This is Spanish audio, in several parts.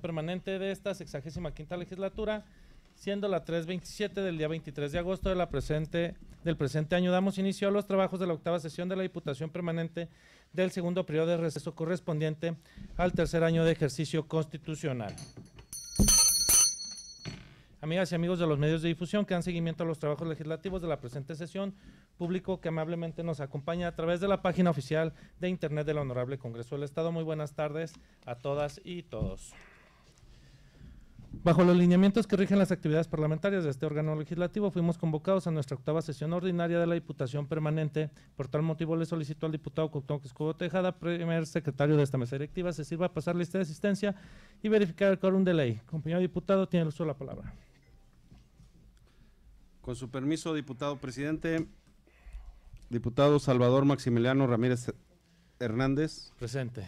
permanente de esta sexagésima quinta legislatura, siendo la 327 del día 23 de agosto de la presente, del presente año, damos inicio a los trabajos de la octava sesión de la Diputación Permanente del segundo periodo de receso correspondiente al tercer año de ejercicio constitucional. Amigas y amigos de los medios de difusión que dan seguimiento a los trabajos legislativos de la presente sesión, público que amablemente nos acompaña a través de la página oficial de Internet del Honorable Congreso del Estado. Muy buenas tardes a todas y todos. Bajo los lineamientos que rigen las actividades parlamentarias de este órgano legislativo, fuimos convocados a nuestra octava sesión ordinaria de la Diputación Permanente. Por tal motivo, le solicito al diputado Cuauhtémoc Escobo Tejada, primer secretario de esta mesa directiva, se sirva a pasar lista de asistencia y verificar el quórum de ley. Compañero diputado, tiene el uso de la palabra. Con su permiso, diputado presidente, diputado Salvador Maximiliano Ramírez Hernández. Presente.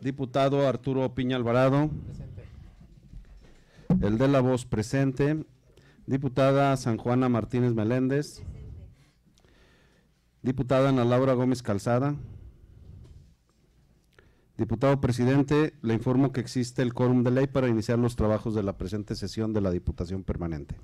Diputado Arturo Piña Alvarado. Presente. El de la voz presente. Diputada San Juana Martínez Meléndez. Diputada Ana Laura Gómez Calzada. Diputado presidente, le informo que existe el quórum de ley para iniciar los trabajos de la presente sesión de la Diputación Permanente.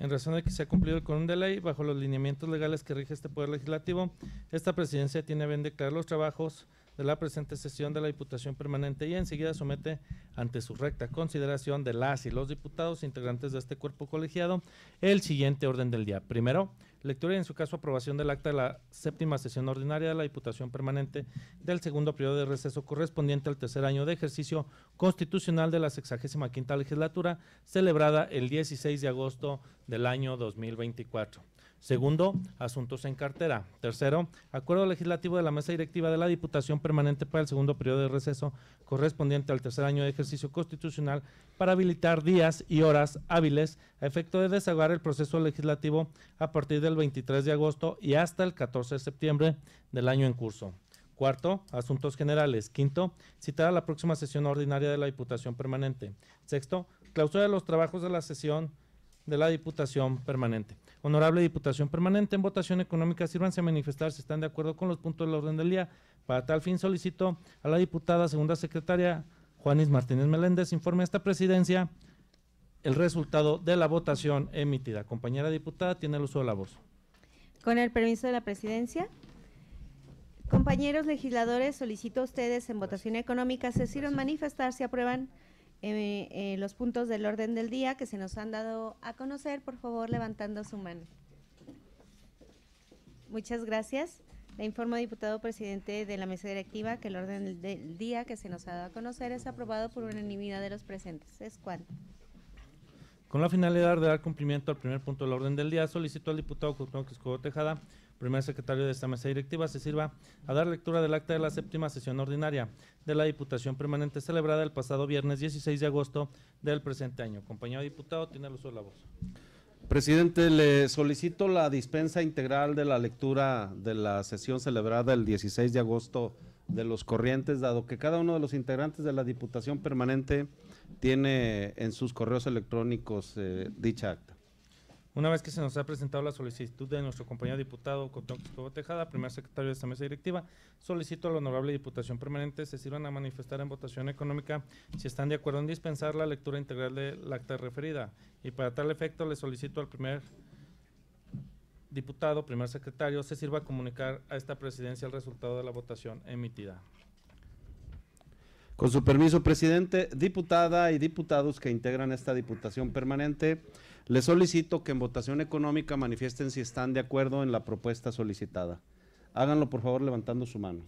En razón de que se ha cumplido el quórum de ley, bajo los lineamientos legales que rige este Poder Legislativo, esta presidencia tiene bien declarar los trabajos de la presente sesión de la Diputación Permanente y enseguida somete ante su recta consideración de las y los diputados integrantes de este cuerpo colegiado el siguiente orden del día. Primero, lectura y en su caso aprobación del acta de la séptima sesión ordinaria de la Diputación Permanente del segundo periodo de receso correspondiente al tercer año de ejercicio constitucional de la 65 quinta legislatura celebrada el 16 de agosto del año 2024. Segundo, asuntos en cartera. Tercero, acuerdo legislativo de la mesa directiva de la Diputación Permanente para el segundo periodo de receso correspondiente al tercer año de ejercicio constitucional para habilitar días y horas hábiles a efecto de desahogar el proceso legislativo a partir del 23 de agosto y hasta el 14 de septiembre del año en curso. Cuarto, asuntos generales. Quinto, citar a la próxima sesión ordinaria de la Diputación Permanente. Sexto, clausura de los trabajos de la sesión de la Diputación Permanente. Honorable Diputación Permanente, en votación económica, sírvanse a manifestar si están de acuerdo con los puntos del orden del día. Para tal fin solicito a la diputada segunda secretaria Juanis Martínez Meléndez informe a esta presidencia el resultado de la votación emitida. Compañera diputada, tiene el uso de la voz. Con el permiso de la presidencia. Compañeros legisladores, solicito a ustedes en votación económica se sirven manifestar si aprueban eh, eh, los puntos del orden del día que se nos han dado a conocer, por favor, levantando su mano. Muchas gracias. Le informo, diputado presidente de la mesa directiva, que el orden del día que se nos ha dado a conocer es aprobado por unanimidad de los presentes. Es cual Con la finalidad de dar cumplimiento al primer punto del orden del día, solicito al diputado Cuauhtémoc Tejada primer secretario de esta mesa directiva, se sirva a dar lectura del acta de la séptima sesión ordinaria de la Diputación Permanente celebrada el pasado viernes 16 de agosto del presente año. Compañero diputado, tiene el uso de la voz. Presidente, le solicito la dispensa integral de la lectura de la sesión celebrada el 16 de agosto de los corrientes, dado que cada uno de los integrantes de la Diputación Permanente tiene en sus correos electrónicos eh, dicha acta. Una vez que se nos ha presentado la solicitud de nuestro compañero diputado Cotón Tejada, primer secretario de esta mesa directiva, solicito a la honorable Diputación Permanente se sirvan a manifestar en votación económica si están de acuerdo en dispensar la lectura integral del acta referida. Y para tal efecto le solicito al primer diputado, primer secretario, se sirva a comunicar a esta presidencia el resultado de la votación emitida. Con su permiso, presidente, diputada y diputados que integran esta Diputación Permanente, les solicito que en votación económica manifiesten si están de acuerdo en la propuesta solicitada. Háganlo, por favor, levantando su mano.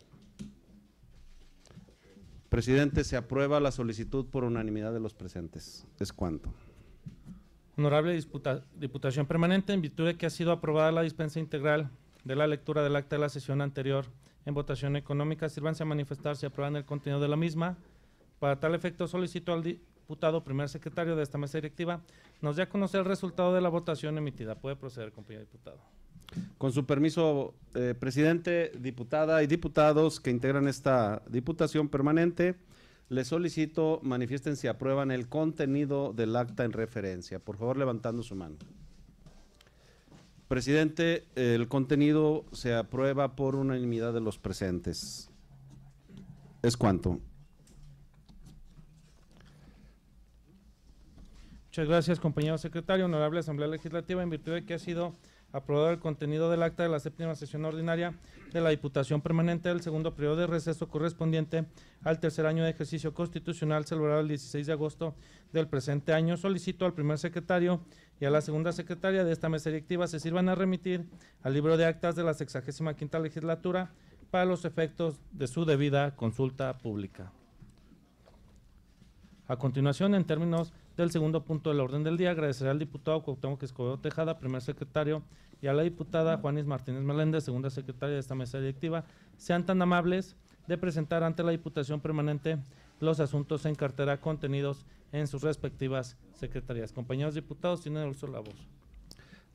Presidente, se aprueba la solicitud por unanimidad de los presentes. ¿Es cuanto. Honorable Diputación Permanente, en virtud de que ha sido aprobada la dispensa integral de la lectura del acta de la sesión anterior, en votación económica sirvanse a manifestar si aprueban el contenido de la misma. Para tal efecto, solicito al diputado primer secretario de esta mesa directiva nos dé a conocer el resultado de la votación emitida. Puede proceder, compañero diputado. Con su permiso, eh, presidente, diputada y diputados que integran esta diputación permanente, les solicito manifiesten si aprueban el contenido del acta en referencia. Por favor, levantando su mano. Presidente, el contenido se aprueba por unanimidad de los presentes. ¿Es cuanto? Muchas gracias, compañero secretario. Honorable Asamblea Legislativa, en virtud de que ha sido aprobado el contenido del acta de la séptima sesión ordinaria de la Diputación Permanente del segundo periodo de receso correspondiente al tercer año de ejercicio constitucional celebrado el 16 de agosto del presente año. Solicito al primer secretario y a la segunda secretaria de esta mesa directiva se sirvan a remitir al libro de actas de la 65 quinta legislatura para los efectos de su debida consulta pública. A continuación, en términos del segundo punto del orden del día, agradeceré al diputado Cuauhtémoc Escobedo Tejada, primer secretario y a la diputada Juanis Martínez Meléndez, segunda secretaria de esta mesa directiva, sean tan amables de presentar ante la Diputación Permanente los asuntos en cartera contenidos en sus respectivas secretarías. Compañeros diputados, tienen el uso la voz.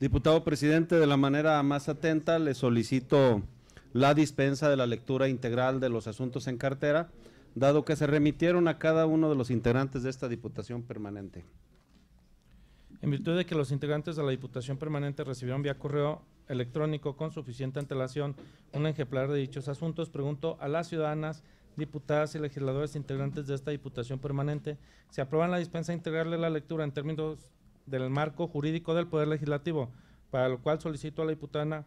Diputado presidente, de la manera más atenta le solicito la dispensa de la lectura integral de los asuntos en cartera, dado que se remitieron a cada uno de los integrantes de esta Diputación Permanente. En virtud de que los integrantes de la Diputación Permanente recibieron vía correo electrónico con suficiente antelación un ejemplar de dichos asuntos, pregunto a las ciudadanas, diputadas y legisladores integrantes de esta Diputación Permanente si aprueban la dispensa integral integrarle la lectura en términos del marco jurídico del Poder Legislativo, para lo cual solicito a la diputada,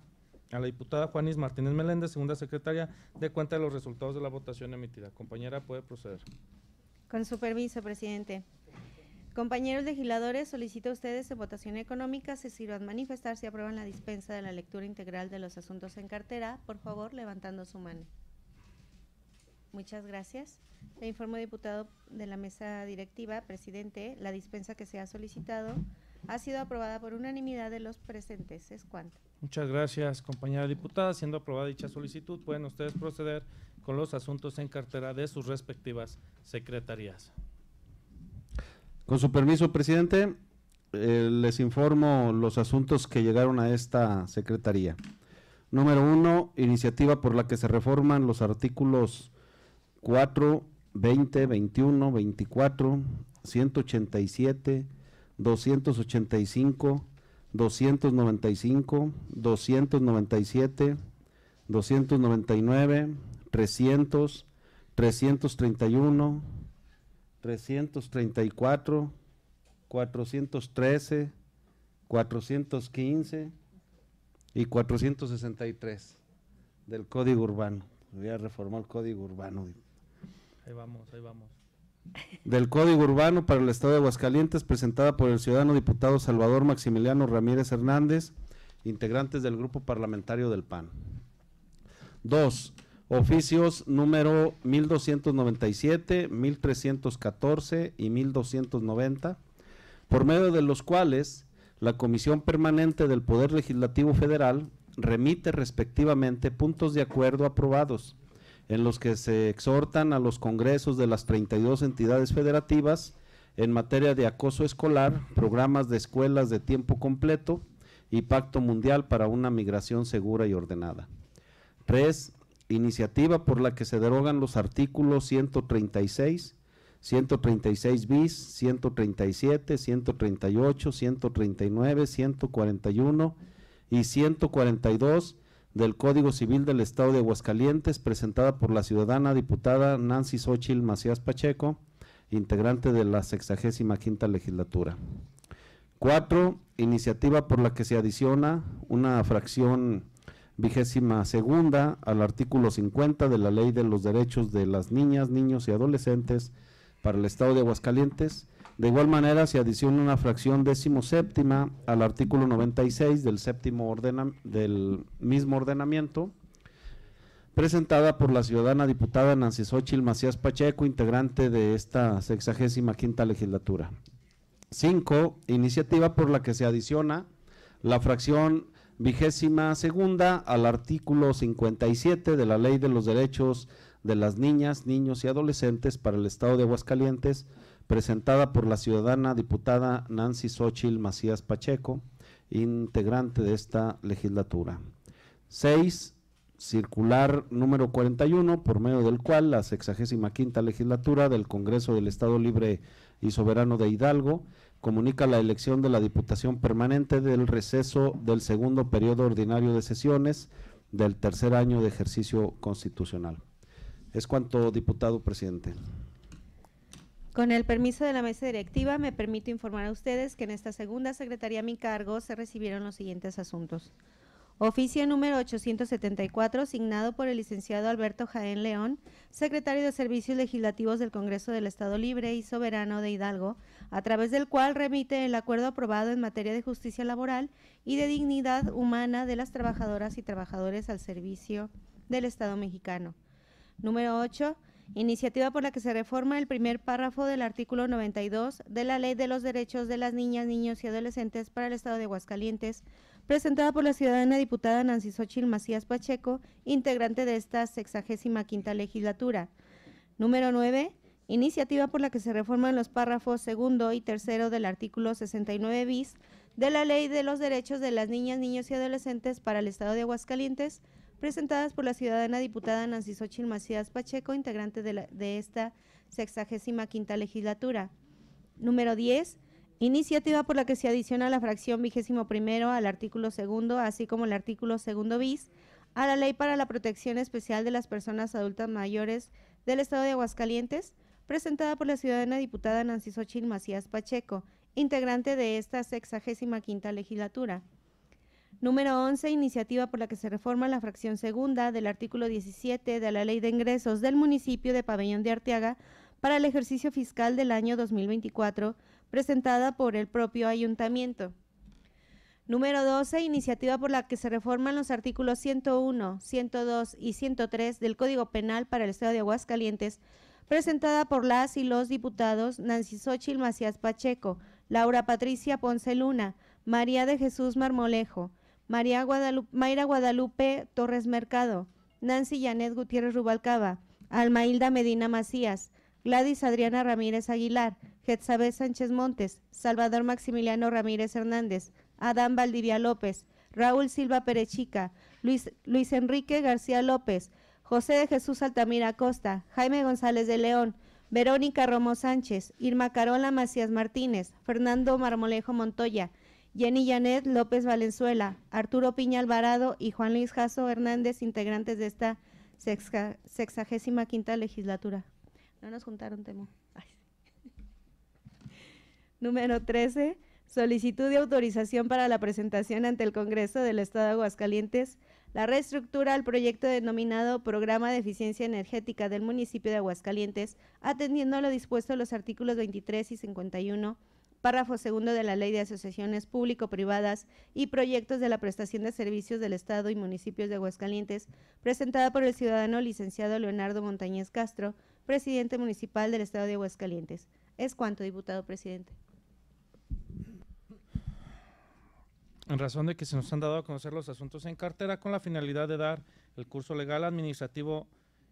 a la diputada Juanis Martínez Meléndez, segunda secretaria, de cuenta de los resultados de la votación emitida. Compañera, puede proceder. Con su permiso, presidente. Compañeros legisladores, solicito a ustedes en votación económica se sirvan manifestar si aprueban la dispensa de la lectura integral de los asuntos en cartera, por favor, levantando su mano. Muchas gracias. Le informo, diputado de la mesa directiva, presidente, la dispensa que se ha solicitado ha sido aprobada por unanimidad de los presentes. Es cuanto. Muchas gracias, compañera diputada. Siendo aprobada dicha solicitud, pueden ustedes proceder con los asuntos en cartera de sus respectivas secretarías. Con su permiso, presidente, eh, les informo los asuntos que llegaron a esta secretaría. Número uno, iniciativa por la que se reforman los artículos 4, 20, 21, 24, 187, 285, 295, 297, 299, 300, 331, 334, 413, 415 y 463 del Código Urbano. Voy a reformar el Código Urbano. Ahí vamos, ahí vamos. Del Código Urbano para el Estado de Aguascalientes, presentada por el ciudadano diputado Salvador Maximiliano Ramírez Hernández, integrantes del Grupo Parlamentario del PAN. Dos, Oficios número 1297, 1314 y 1290, por medio de los cuales la Comisión Permanente del Poder Legislativo Federal remite respectivamente puntos de acuerdo aprobados en los que se exhortan a los congresos de las 32 entidades federativas en materia de acoso escolar, programas de escuelas de tiempo completo y Pacto Mundial para una migración segura y ordenada. 3 iniciativa por la que se derogan los artículos 136, 136 bis, 137, 138, 139, 141 y 142 del Código Civil del Estado de Aguascalientes, presentada por la ciudadana diputada Nancy Xochil Macías Pacheco, integrante de la 65 quinta legislatura. 4. Iniciativa por la que se adiciona una fracción vigésima segunda al artículo 50 de la Ley de los Derechos de las Niñas, Niños y Adolescentes para el Estado de Aguascalientes. De igual manera, se adiciona una fracción décimo séptima al artículo 96 del, séptimo del mismo ordenamiento, presentada por la ciudadana diputada Nancy Xochil Macías Pacheco, integrante de esta sexagésima quinta legislatura. 5. Iniciativa por la que se adiciona la fracción vigésima segunda al artículo 57 de la Ley de los Derechos de las Niñas, Niños y Adolescentes para el Estado de Aguascalientes, presentada por la ciudadana diputada Nancy Xochil Macías Pacheco, integrante de esta legislatura. Seis, Circular número 41, por medio del cual la sexagésima quinta legislatura del Congreso del Estado Libre y Soberano de Hidalgo comunica la elección de la Diputación Permanente del receso del segundo periodo ordinario de sesiones del tercer año de ejercicio constitucional. Es cuanto, diputado presidente. Con el permiso de la mesa directiva, me permito informar a ustedes que en esta segunda secretaría a mi cargo se recibieron los siguientes asuntos. Oficio número 874, asignado por el licenciado Alberto Jaén León, secretario de Servicios Legislativos del Congreso del Estado Libre y Soberano de Hidalgo, a través del cual remite el acuerdo aprobado en materia de justicia laboral y de dignidad humana de las trabajadoras y trabajadores al servicio del Estado mexicano. Número 8. Iniciativa por la que se reforma el primer párrafo del artículo 92 de la Ley de los Derechos de las Niñas, Niños y Adolescentes para el Estado de Aguascalientes presentada por la ciudadana diputada Nancy Xochil Macías Pacheco, integrante de esta sexagésima quinta legislatura. Número 9. Iniciativa por la que se reforman los párrafos segundo y tercero del artículo 69 bis de la Ley de los Derechos de las Niñas, Niños y Adolescentes para el Estado de Aguascalientes, presentadas por la ciudadana diputada Nancy Xochil Macías Pacheco, integrante de, de esta sexagésima quinta legislatura. Número 10. Iniciativa por la que se adiciona la fracción vigésimo primero al artículo segundo, así como el artículo segundo bis, a la Ley para la Protección Especial de las Personas Adultas Mayores del Estado de Aguascalientes, presentada por la ciudadana diputada Nancy Xochitl Macías Pacheco, integrante de esta sexagésima quinta legislatura. Número 11. Iniciativa por la que se reforma la fracción segunda del artículo 17 de la Ley de Ingresos del municipio de Pabellón de Arteaga para el ejercicio fiscal del año 2024 presentada por el propio ayuntamiento. Número 12, iniciativa por la que se reforman los artículos 101, 102 y 103 del Código Penal para el Estado de Aguascalientes, presentada por las y los diputados Nancy Xochil Macías Pacheco, Laura Patricia Ponce Luna, María de Jesús Marmolejo, María Mayra Guadalupe Torres Mercado, Nancy Janet Gutiérrez Rubalcaba, Almailda Medina Macías, Gladys Adriana Ramírez Aguilar, Getzabé Sánchez Montes, Salvador Maximiliano Ramírez Hernández, Adán Valdivia López, Raúl Silva Perechica, Luis, Luis Enrique García López, José de Jesús Altamira Costa, Jaime González de León, Verónica Romo Sánchez, Irma Carola Macías Martínez, Fernando Marmolejo Montoya, Jenny Janet López Valenzuela, Arturo Piña Alvarado y Juan Luis Jaso Hernández, integrantes de esta sexagésima quinta legislatura. No nos juntaron, Temo. Número 13. Solicitud de autorización para la presentación ante el Congreso del Estado de Aguascalientes la reestructura al proyecto denominado Programa de Eficiencia Energética del municipio de Aguascalientes, atendiendo a lo dispuesto en los artículos 23 y 51, párrafo segundo de la Ley de Asociaciones Público-Privadas y Proyectos de la Prestación de Servicios del Estado y Municipios de Aguascalientes, presentada por el ciudadano licenciado Leonardo Montañez Castro, presidente municipal del Estado de Aguascalientes. Es cuanto, diputado presidente. En razón de que se nos han dado a conocer los asuntos en cartera con la finalidad de dar el curso legal, administrativo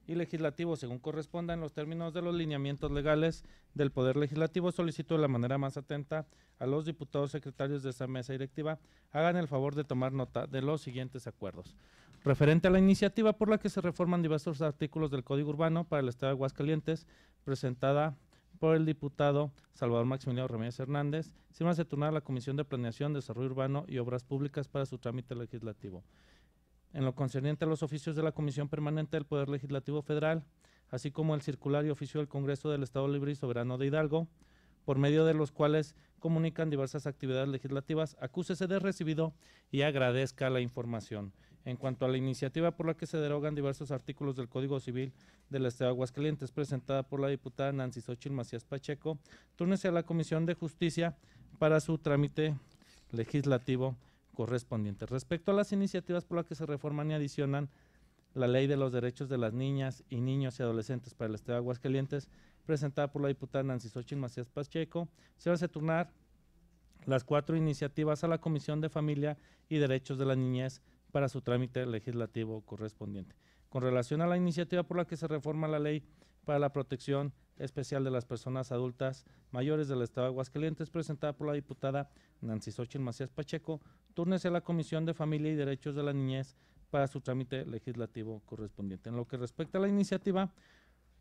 y legislativo según corresponda en los términos de los lineamientos legales del Poder Legislativo, solicito de la manera más atenta a los diputados secretarios de esta mesa directiva hagan el favor de tomar nota de los siguientes acuerdos. Referente a la iniciativa por la que se reforman diversos artículos del Código Urbano para el Estado de Aguascalientes, presentada por el diputado Salvador Maximiliano Ramírez Hernández, va a turnar a la Comisión de Planeación, Desarrollo Urbano y Obras Públicas para su trámite legislativo. En lo concerniente a los oficios de la Comisión Permanente del Poder Legislativo Federal, así como el circular y oficio del Congreso del Estado Libre y Soberano de Hidalgo, por medio de los cuales comunican diversas actividades legislativas, acúsese de recibido y agradezca la información en cuanto a la iniciativa por la que se derogan diversos artículos del Código Civil del Estado de Aguascalientes, presentada por la diputada Nancy Xochitl Macías Pacheco, túnese a la Comisión de Justicia para su trámite legislativo correspondiente. Respecto a las iniciativas por las que se reforman y adicionan la Ley de los Derechos de las Niñas y Niños y Adolescentes para el Estado de Aguascalientes, presentada por la diputada Nancy Xochitl Macías Pacheco, se hace turnar las cuatro iniciativas a la Comisión de Familia y Derechos de la Niñez para su trámite legislativo correspondiente. Con relación a la iniciativa por la que se reforma la ley para la protección especial de las personas adultas mayores del Estado de Aguascalientes, presentada por la diputada Nancy Xochitl Macías Pacheco, túrnese a la Comisión de Familia y Derechos de la Niñez para su trámite legislativo correspondiente. En lo que respecta a la iniciativa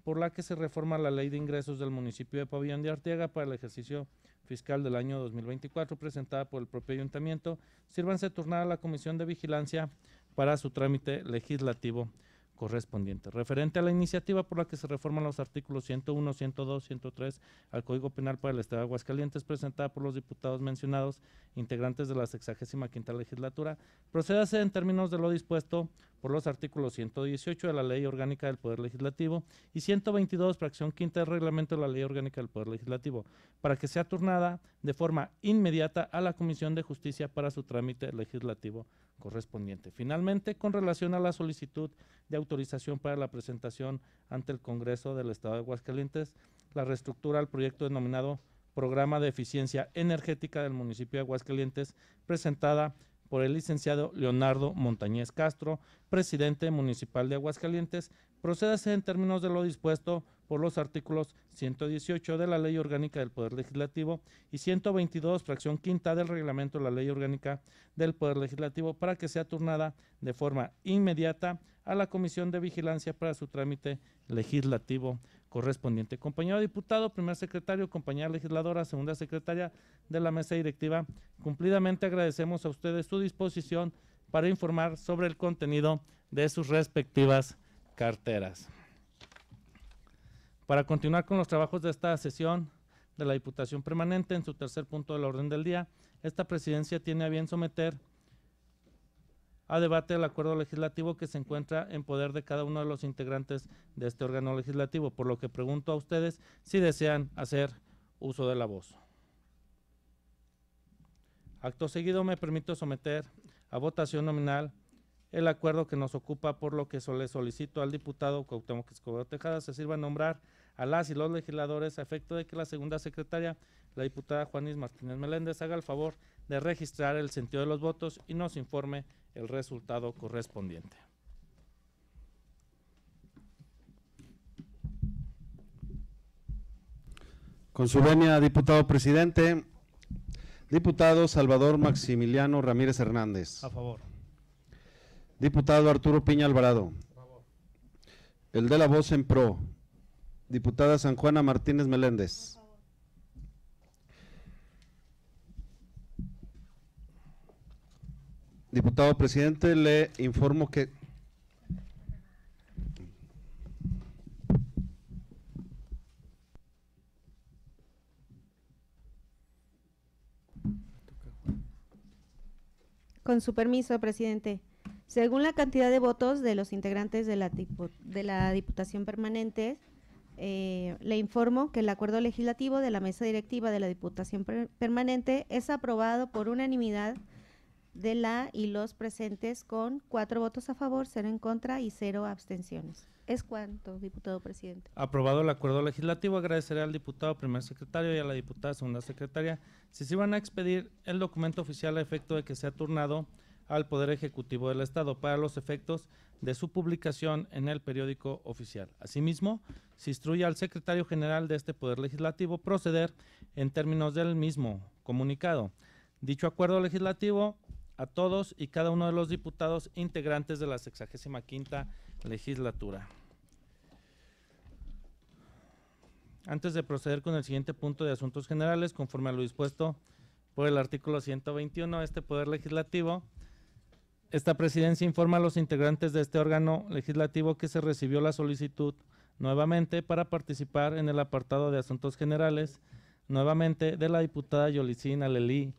por la que se reforma la ley de ingresos del municipio de Pabellón de Arteaga para el ejercicio fiscal del año 2024 presentada por el propio ayuntamiento, sírvanse turnar a la Comisión de Vigilancia para su trámite legislativo correspondiente. Referente a la iniciativa por la que se reforman los artículos 101, 102, 103 al Código Penal para el Estado de Aguascalientes, presentada por los diputados mencionados, integrantes de la 65 legislatura, procédase en términos de lo dispuesto por los artículos 118 de la Ley Orgánica del Poder Legislativo y 122, fracción quinta del reglamento de la Ley Orgánica del Poder Legislativo, para que sea turnada de forma inmediata a la Comisión de Justicia para su trámite legislativo correspondiente. Finalmente, con relación a la solicitud de autorización para la presentación ante el Congreso del Estado de Aguascalientes, la reestructura del proyecto denominado Programa de Eficiencia Energética del Municipio de Aguascalientes, presentada por el licenciado Leonardo Montañez Castro, presidente municipal de Aguascalientes, procédase en términos de lo dispuesto por los artículos 118 de la Ley Orgánica del Poder Legislativo y 122, fracción quinta del reglamento de la Ley Orgánica del Poder Legislativo para que sea turnada de forma inmediata a la Comisión de Vigilancia para su trámite legislativo correspondiente. Compañero diputado, primer secretario, compañera legisladora, segunda secretaria de la mesa directiva, cumplidamente agradecemos a ustedes su disposición para informar sobre el contenido de sus respectivas carteras. Para continuar con los trabajos de esta sesión de la Diputación Permanente, en su tercer punto del orden del día, esta presidencia tiene a bien someter a debate el acuerdo legislativo que se encuentra en poder de cada uno de los integrantes de este órgano legislativo, por lo que pregunto a ustedes si desean hacer uso de la voz. Acto seguido me permito someter a votación nominal el acuerdo que nos ocupa, por lo que le solicito al diputado Cuauhtémoc Escobedo Tejada se sirva a nombrar a las y los legisladores a efecto de que la segunda secretaria, la diputada Juanis Martínez Meléndez, haga el favor de registrar el sentido de los votos y nos informe el resultado correspondiente. Con su venia, diputado presidente. Diputado Salvador Maximiliano Ramírez Hernández. A favor. Diputado Arturo Piña Alvarado. A favor. El de la voz en pro. Diputada San Juana Martínez Meléndez. Diputado presidente, le informo que... Con su permiso, presidente. Según la cantidad de votos de los integrantes de la, de la Diputación Permanente, eh, le informo que el acuerdo legislativo de la mesa directiva de la Diputación Permanente es aprobado por unanimidad de la y los presentes con cuatro votos a favor, cero en contra y cero abstenciones. ¿Es cuanto, diputado presidente? Aprobado el acuerdo legislativo, agradeceré al diputado primer secretario y a la diputada segunda secretaria si se van a expedir el documento oficial a efecto de que sea turnado al Poder Ejecutivo del Estado para los efectos de su publicación en el periódico oficial. Asimismo, se instruye al secretario general de este Poder Legislativo proceder en términos del mismo comunicado. Dicho acuerdo legislativo a todos y cada uno de los diputados integrantes de la quinta legislatura. Antes de proceder con el siguiente punto de asuntos generales, conforme a lo dispuesto por el artículo 121 de este Poder Legislativo, esta presidencia informa a los integrantes de este órgano legislativo que se recibió la solicitud nuevamente para participar en el apartado de asuntos generales, nuevamente de la diputada Yolicina Lelí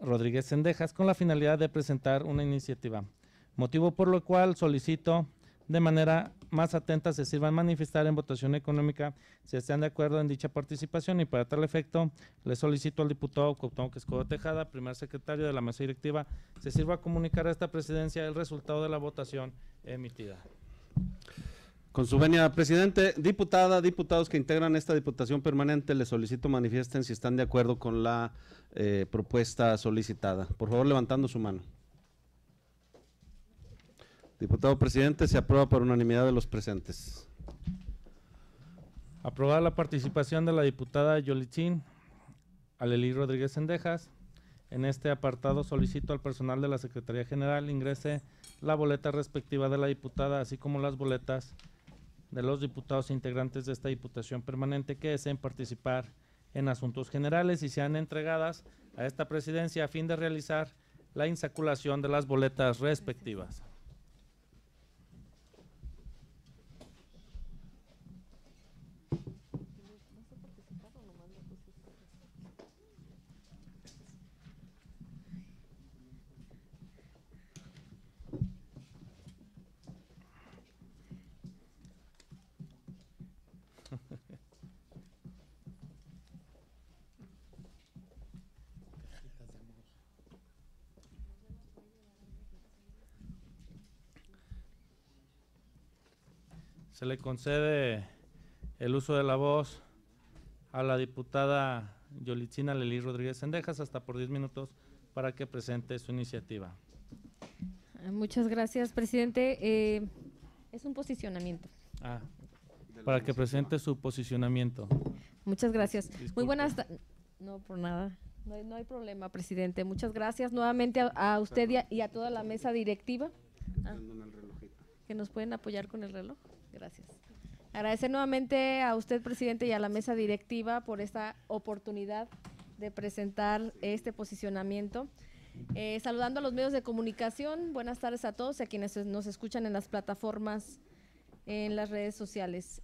Rodríguez Sendejas, con la finalidad de presentar una iniciativa. Motivo por lo cual solicito de manera más atenta se sirvan manifestar en votación económica si están de acuerdo en dicha participación y para tal efecto le solicito al diputado Cuauhtémoc Escobar Tejada, primer secretario de la mesa directiva, se sirva a comunicar a esta presidencia el resultado de la votación emitida. Con su venia, presidente, diputada, diputados que integran esta diputación permanente, les solicito manifiesten si están de acuerdo con la eh, propuesta solicitada. Por favor, levantando su mano. Diputado presidente, se aprueba por unanimidad de los presentes. Aprobada la participación de la diputada Yolichín Aleli Rodríguez Sendejas. En este apartado solicito al personal de la Secretaría General ingrese la boleta respectiva de la diputada, así como las boletas de los diputados integrantes de esta Diputación Permanente que deseen participar en asuntos generales y sean entregadas a esta presidencia a fin de realizar la insaculación de las boletas respectivas. se le concede el uso de la voz a la diputada Yolitzina Lelí Rodríguez Sendejas hasta por 10 minutos para que presente su iniciativa. Ah, muchas gracias, presidente. Eh, es un posicionamiento. Ah, para que presente su posicionamiento. Muchas gracias. Muy buenas No, por nada. No hay, problema, presidente. Muchas gracias nuevamente a, usted y a, toda la mesa directiva. que nos pueden apoyar con el reloj. Agradecer nuevamente a usted, presidente, y a la mesa directiva por esta oportunidad de presentar este posicionamiento. Eh, saludando a los medios de comunicación, buenas tardes a todos y a quienes nos escuchan en las plataformas, en las redes sociales.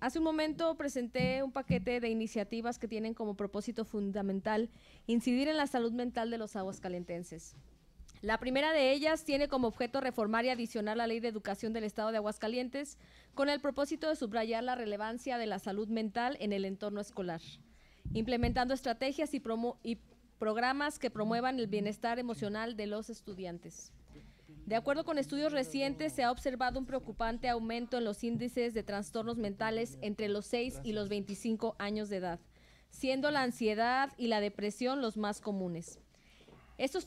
Hace un momento presenté un paquete de iniciativas que tienen como propósito fundamental incidir en la salud mental de los aguascalentenses. La primera de ellas tiene como objeto reformar y adicionar la Ley de Educación del Estado de Aguascalientes con el propósito de subrayar la relevancia de la salud mental en el entorno escolar, implementando estrategias y, programas que promuevan el bienestar emocional de los estudiantes. De acuerdo con estudios recientes, se ha observado un preocupante aumento en los índices de trastornos mentales entre los 6 y los 25 años de edad, siendo la ansiedad y la depresión los más comunes. Estos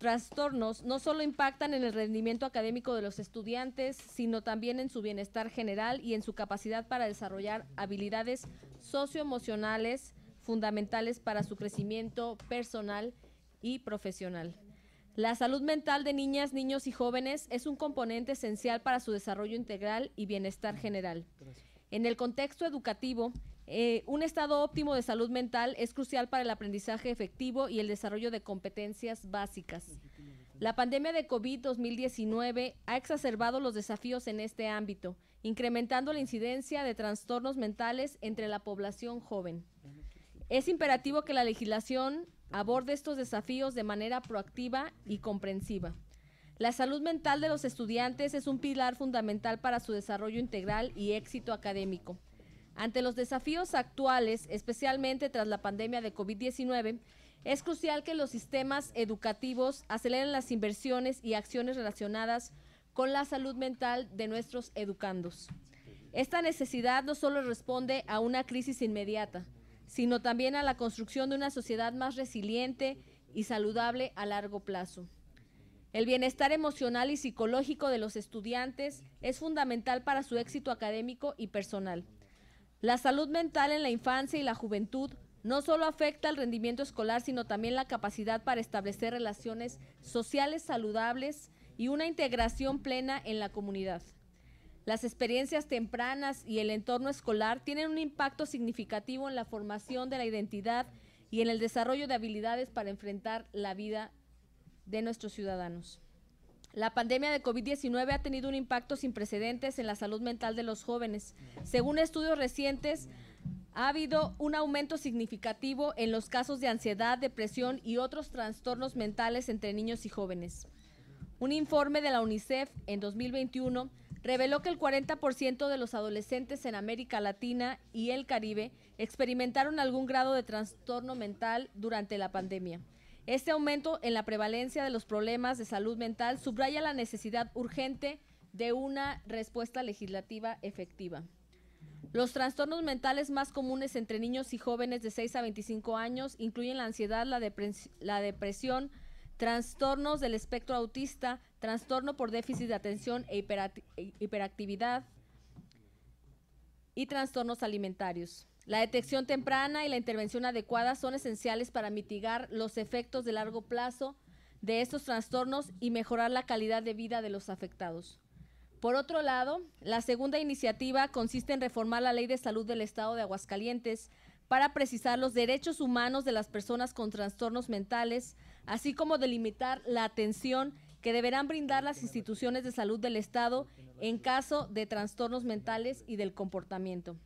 trastornos no solo impactan en el rendimiento académico de los estudiantes, sino también en su bienestar general y en su capacidad para desarrollar habilidades socioemocionales fundamentales para su crecimiento personal y profesional. La salud mental de niñas, niños y jóvenes es un componente esencial para su desarrollo integral y bienestar general. En el contexto educativo, eh, un estado óptimo de salud mental es crucial para el aprendizaje efectivo y el desarrollo de competencias básicas. La pandemia de COVID-2019 ha exacerbado los desafíos en este ámbito, incrementando la incidencia de trastornos mentales entre la población joven. Es imperativo que la legislación aborde estos desafíos de manera proactiva y comprensiva. La salud mental de los estudiantes es un pilar fundamental para su desarrollo integral y éxito académico. Ante los desafíos actuales, especialmente tras la pandemia de COVID-19, es crucial que los sistemas educativos aceleren las inversiones y acciones relacionadas con la salud mental de nuestros educandos. Esta necesidad no solo responde a una crisis inmediata, sino también a la construcción de una sociedad más resiliente y saludable a largo plazo. El bienestar emocional y psicológico de los estudiantes es fundamental para su éxito académico y personal. La salud mental en la infancia y la juventud no solo afecta al rendimiento escolar, sino también la capacidad para establecer relaciones sociales saludables y una integración plena en la comunidad. Las experiencias tempranas y el entorno escolar tienen un impacto significativo en la formación de la identidad y en el desarrollo de habilidades para enfrentar la vida de nuestros ciudadanos. La pandemia de COVID-19 ha tenido un impacto sin precedentes en la salud mental de los jóvenes. Según estudios recientes, ha habido un aumento significativo en los casos de ansiedad, depresión y otros trastornos mentales entre niños y jóvenes. Un informe de la UNICEF en 2021 reveló que el 40% de los adolescentes en América Latina y el Caribe experimentaron algún grado de trastorno mental durante la pandemia. Este aumento en la prevalencia de los problemas de salud mental subraya la necesidad urgente de una respuesta legislativa efectiva. Los trastornos mentales más comunes entre niños y jóvenes de 6 a 25 años incluyen la ansiedad, la, depresión, trastornos del espectro autista, trastorno por déficit de atención e hiperactividad y trastornos alimentarios. La detección temprana y la intervención adecuada son esenciales para mitigar los efectos de largo plazo de estos trastornos y mejorar la calidad de vida de los afectados. Por otro lado, la segunda iniciativa consiste en reformar la Ley de Salud del Estado de Aguascalientes para precisar los derechos humanos de las personas con trastornos mentales, así como delimitar la atención que deberán brindar las instituciones de salud del Estado en caso de trastornos mentales y del comportamiento.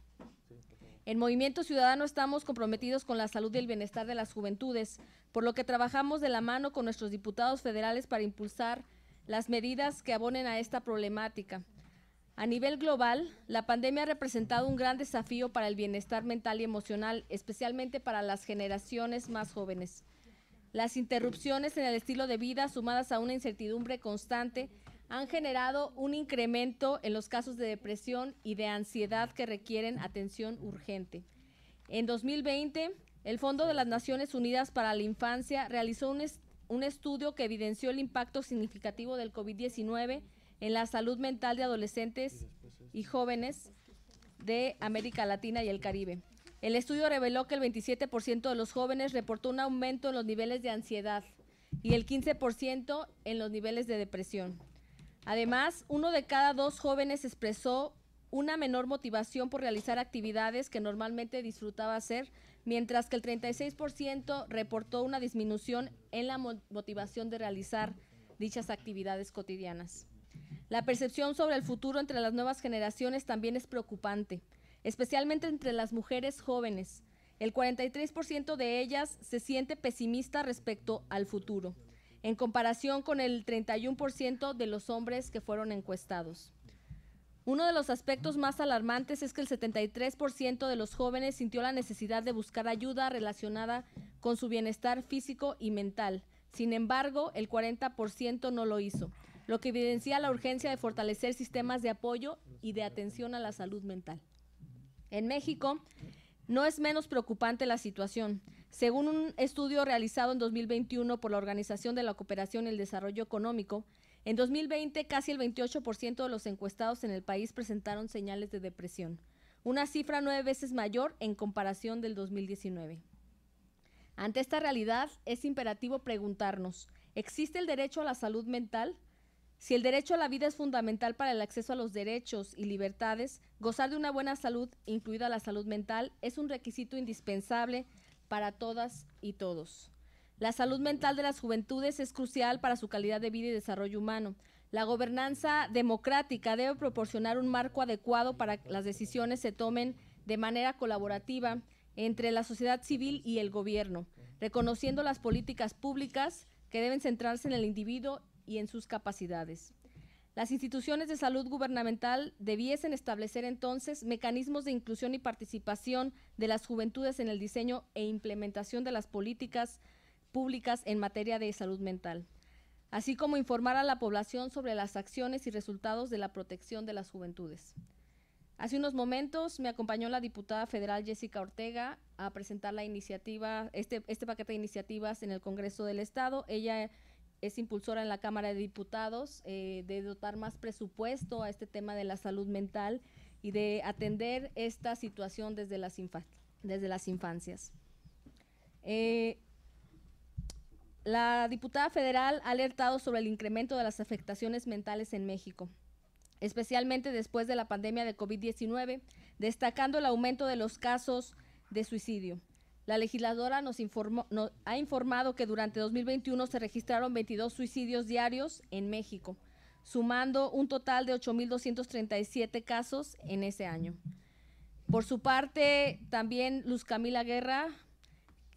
En Movimiento Ciudadano estamos comprometidos con la salud y el bienestar de las juventudes, por lo que trabajamos de la mano con nuestros diputados federales para impulsar las medidas que abonen a esta problemática. A nivel global, la pandemia ha representado un gran desafío para el bienestar mental y emocional, especialmente para las generaciones más jóvenes. Las interrupciones en el estilo de vida, sumadas a una incertidumbre constante, han generado un incremento en los casos de depresión y de ansiedad que requieren atención urgente. En 2020, el Fondo de las Naciones Unidas para la Infancia realizó un, estudio que evidenció el impacto significativo del COVID-19 en la salud mental de adolescentes y jóvenes de América Latina y el Caribe. El estudio reveló que el 27% de los jóvenes reportó un aumento en los niveles de ansiedad y el 15% en los niveles de depresión. Además, uno de cada dos jóvenes expresó una menor motivación por realizar actividades que normalmente disfrutaba hacer, mientras que el 36% reportó una disminución en la motivación de realizar dichas actividades cotidianas. La percepción sobre el futuro entre las nuevas generaciones también es preocupante, especialmente entre las mujeres jóvenes. El 43% de ellas se siente pesimista respecto al futuro en comparación con el 31% de los hombres que fueron encuestados. Uno de los aspectos más alarmantes es que el 73% de los jóvenes sintió la necesidad de buscar ayuda relacionada con su bienestar físico y mental. Sin embargo, el 40% no lo hizo, lo que evidencia la urgencia de fortalecer sistemas de apoyo y de atención a la salud mental. En México, no es menos preocupante la situación. Según un estudio realizado en 2021 por la Organización de la Cooperación y el Desarrollo Económico, en 2020 casi el 28% de los encuestados en el país presentaron señales de depresión, una cifra nueve veces mayor en comparación del 2019. Ante esta realidad es imperativo preguntarnos, ¿existe el derecho a la salud mental? Si el derecho a la vida es fundamental para el acceso a los derechos y libertades, gozar de una buena salud, incluida la salud mental, es un requisito indispensable para todas y todos. La salud mental de las juventudes es crucial para su calidad de vida y desarrollo humano. La gobernanza democrática debe proporcionar un marco adecuado para que las decisiones se tomen de manera colaborativa entre la sociedad civil y el gobierno, reconociendo las políticas públicas que deben centrarse en el individuo y en sus capacidades. Las instituciones de salud gubernamental debiesen establecer entonces mecanismos de inclusión y participación de las juventudes en el diseño e implementación de las políticas públicas en materia de salud mental, así como informar a la población sobre las acciones y resultados de la protección de las juventudes. Hace unos momentos me acompañó la diputada federal Jessica Ortega a presentar la iniciativa, este, este paquete de iniciativas en el Congreso del Estado. Ella es impulsora en la Cámara de Diputados eh, de dotar más presupuesto a este tema de la salud mental y de atender esta situación desde las, infancias. Eh, la diputada federal ha alertado sobre el incremento de las afectaciones mentales en México, especialmente después de la pandemia de COVID-19, destacando el aumento de los casos de suicidio. La legisladora nos, informó, ha informado que durante 2021 se registraron 22 suicidios diarios en México, sumando un total de 8.237 casos en ese año. Por su parte, también Luz Camila Guerra,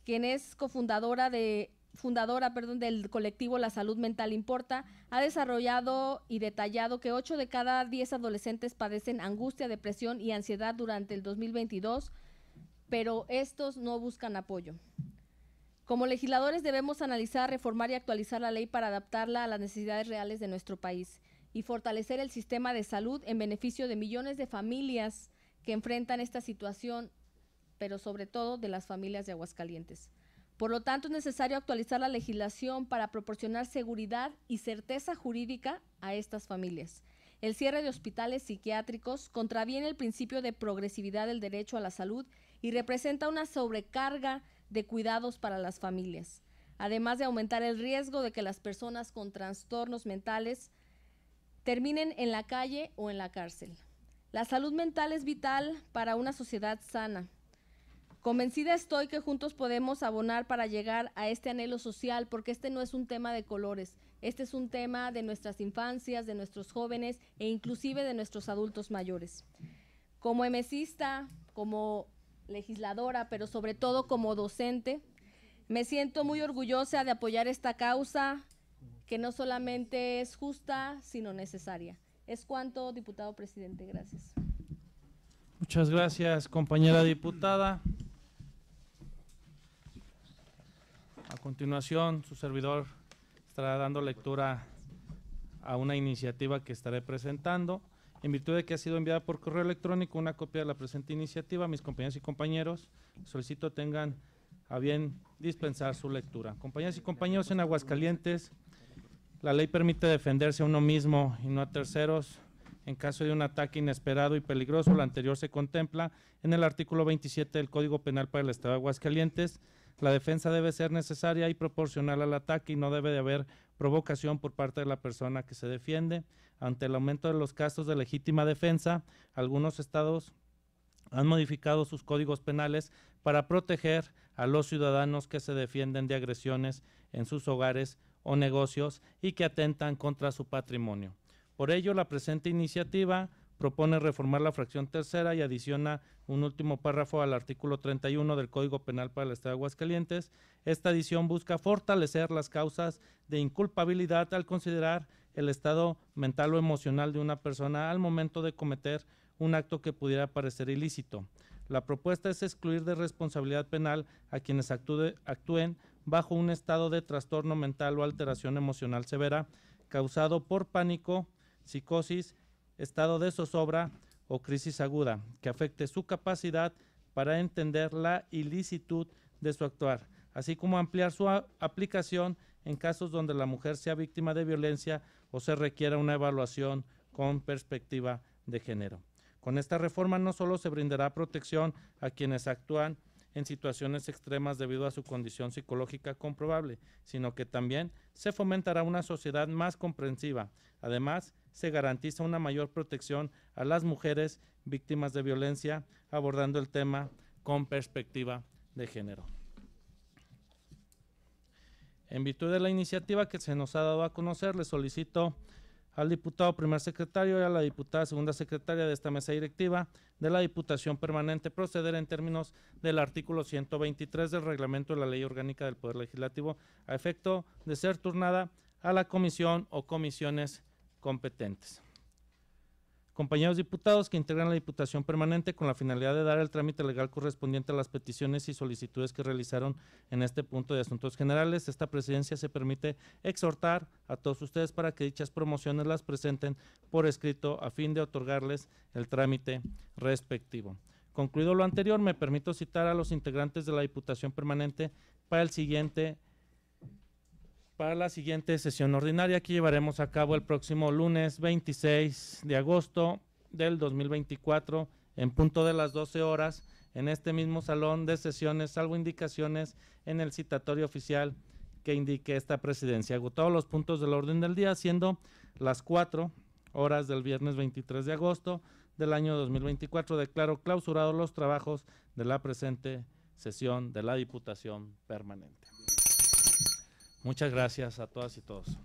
quien es cofundadora de fundadora perdón, del colectivo La Salud Mental Importa, ha desarrollado y detallado que 8 de cada 10 adolescentes padecen angustia, depresión y ansiedad durante el 2022 pero estos no buscan apoyo. Como legisladores debemos analizar, reformar y actualizar la ley para adaptarla a las necesidades reales de nuestro país y fortalecer el sistema de salud en beneficio de millones de familias que enfrentan esta situación, pero sobre todo de las familias de Aguascalientes. Por lo tanto, es necesario actualizar la legislación para proporcionar seguridad y certeza jurídica a estas familias. El cierre de hospitales psiquiátricos contraviene el principio de progresividad del derecho a la salud y representa una sobrecarga de cuidados para las familias, además de aumentar el riesgo de que las personas con trastornos mentales terminen en la calle o en la cárcel. La salud mental es vital para una sociedad sana. Convencida estoy que juntos podemos abonar para llegar a este anhelo social, porque este no es un tema de colores, este es un tema de nuestras infancias, de nuestros jóvenes e inclusive de nuestros adultos mayores. Como emesista, como legisladora, pero sobre todo como docente. Me siento muy orgullosa de apoyar esta causa que no solamente es justa, sino necesaria. Es cuanto, diputado presidente. Gracias. Muchas gracias, compañera diputada. A continuación, su servidor estará dando lectura a una iniciativa que estaré presentando en virtud de que ha sido enviada por correo electrónico una copia de la presente iniciativa, mis compañeros y compañeros solicito tengan a bien dispensar su lectura. Compañeras y compañeros, en Aguascalientes la ley permite defenderse a uno mismo y no a terceros en caso de un ataque inesperado y peligroso. Lo anterior se contempla en el artículo 27 del Código Penal para el Estado de Aguascalientes. La defensa debe ser necesaria y proporcional al ataque y no debe de haber provocación por parte de la persona que se defiende. Ante el aumento de los casos de legítima defensa, algunos estados han modificado sus códigos penales para proteger a los ciudadanos que se defienden de agresiones en sus hogares o negocios y que atentan contra su patrimonio. Por ello, la presente iniciativa propone reformar la fracción tercera y adiciona un último párrafo al artículo 31 del Código Penal para el Estado de Aguascalientes. Esta adición busca fortalecer las causas de inculpabilidad al considerar el estado mental o emocional de una persona al momento de cometer un acto que pudiera parecer ilícito. La propuesta es excluir de responsabilidad penal a quienes actúen bajo un estado de trastorno mental o alteración emocional severa causado por pánico, psicosis, estado de zozobra o crisis aguda que afecte su capacidad para entender la ilicitud de su actuar, así como ampliar su aplicación en casos donde la mujer sea víctima de violencia o se requiera una evaluación con perspectiva de género. Con esta reforma no solo se brindará protección a quienes actúan en situaciones extremas debido a su condición psicológica comprobable, sino que también se fomentará una sociedad más comprensiva. Además, se garantiza una mayor protección a las mujeres víctimas de violencia, abordando el tema con perspectiva de género. En virtud de la iniciativa que se nos ha dado a conocer, le solicito al diputado primer secretario y a la diputada segunda secretaria de esta mesa directiva de la Diputación Permanente proceder en términos del artículo 123 del reglamento de la Ley Orgánica del Poder Legislativo a efecto de ser turnada a la comisión o comisiones competentes compañeros diputados que integran la Diputación Permanente con la finalidad de dar el trámite legal correspondiente a las peticiones y solicitudes que realizaron en este punto de asuntos generales. Esta presidencia se permite exhortar a todos ustedes para que dichas promociones las presenten por escrito a fin de otorgarles el trámite respectivo. Concluido lo anterior, me permito citar a los integrantes de la Diputación Permanente para el siguiente para la siguiente sesión ordinaria que llevaremos a cabo el próximo lunes 26 de agosto del 2024 en punto de las 12 horas en este mismo salón de sesiones, salvo indicaciones en el citatorio oficial que indique esta presidencia. Agotados los puntos del orden del día, siendo las 4 horas del viernes 23 de agosto del año 2024, declaro clausurados los trabajos de la presente sesión de la Diputación Permanente. Muchas gracias a todas y todos.